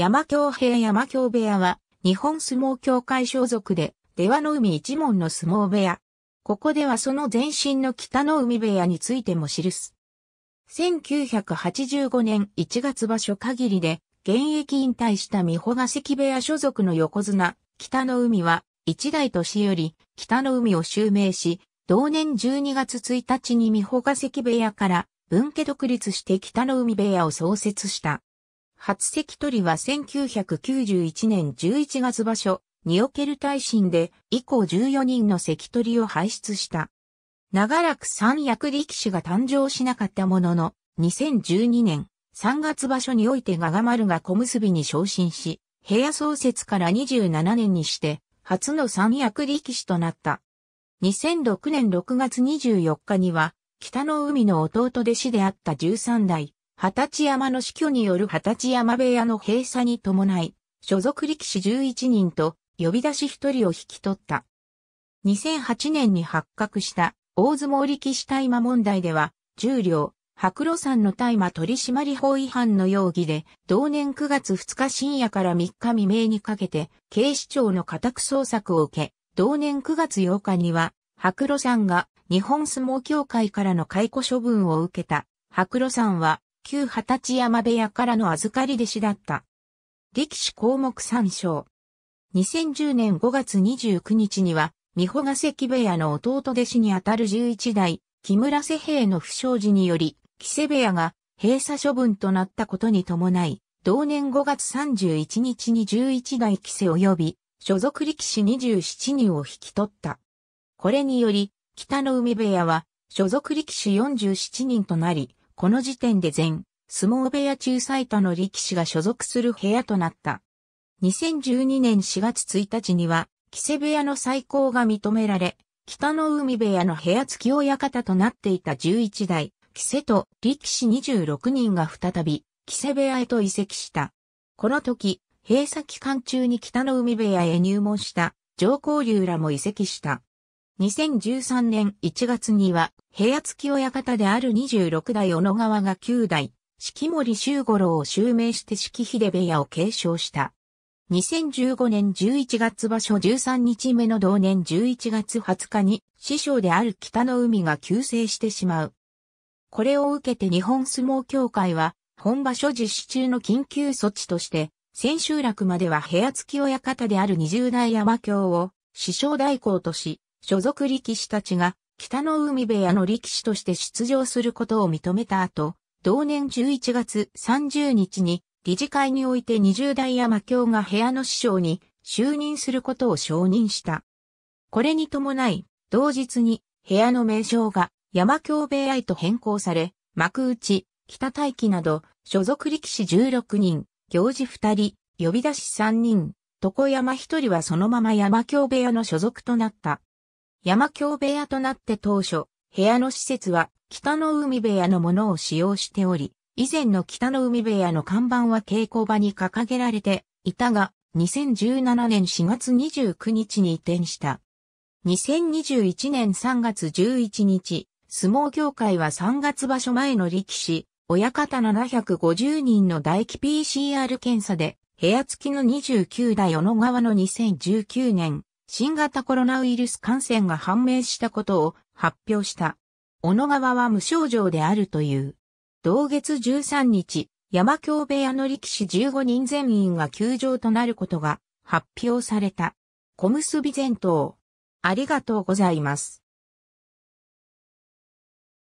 山京平山京部屋は、日本相撲協会所属で、出羽の海一門の相撲部屋。ここではその前身の北の海部屋についても記す。1985年1月場所限りで、現役引退した美穂ヶ関部屋所属の横綱、北の海は、一代年より、北の海を襲名し、同年12月1日に美穂ヶ関部屋から、分家独立して北の海部屋を創設した。初関取は1991年11月場所、における大震で以降14人の関取を輩出した。長らく三役力士が誕生しなかったものの、2012年3月場所においてガガ丸が小結に昇進し、部屋創設から27年にして、初の三役力士となった。2006年6月24日には、北の海の弟弟子であった13代、二十山の死去による二十山部屋の閉鎖に伴い、所属力士11人と呼び出し1人を引き取った。2008年に発覚した大相撲力士大麻問題では、重量、白露山の大麻取締法違反の容疑で、同年9月2日深夜から3日未明にかけて、警視庁の家宅捜索を受け、同年9月8日には、白露山が日本相撲協会からの解雇処分を受けた。白露山は旧二十歳山部屋からの預かり弟子だった。力士項目参照。2010年5月29日には、美穂ヶ関部屋の弟弟子にあたる11代、木村世平の不祥事により、木瀬部屋が閉鎖処分となったことに伴い、同年5月31日に11代木瀬及び、所属力士27人を引き取った。これにより、北の海部屋は、所属力士47人となり、この時点で全、相撲部屋中最多の力士が所属する部屋となった。2012年4月1日には、木瀬部屋の再興が認められ、北の海部屋の部屋付き親方となっていた11代、木瀬と力士26人が再び、木瀬部屋へと移籍した。この時、閉鎖期間中に北の海部屋へ入門した上皇流らも移籍した。2013年1月には、部屋付き親方である26代小野川が9代、四季森周五郎を襲名して四季秀部屋を継承した。2015年11月場所13日目の同年11月20日に師匠である北の海が急成してしまう。これを受けて日本相撲協会は本場所実施中の緊急措置として千秋楽までは部屋付き親方である20代山京を師匠代行とし所属力士たちが北の海部屋の力士として出場することを認めた後、同年11月30日に理事会において20代山京が部屋の師匠に就任することを承認した。これに伴い、同日に部屋の名称が山京部屋へと変更され、幕内、北大輝など所属力士16人、行事2人、呼び出し3人、床山1人はそのまま山京部屋の所属となった。山京部屋となって当初、部屋の施設は北の海部屋のものを使用しており、以前の北の海部屋の看板は稽古場に掲げられていたが、2017年4月29日に移転した。2021年3月11日、相撲協会は3月場所前の力士、親方750人の大気。PCR 検査で、部屋付きの29代小野川の2019年新型コロナウイルス感染が判明したことを発表した。小野川は無症状であるという。同月13日、山京部屋の力士15人全員が休場となることが発表された。小結前頭。ありがとうございます。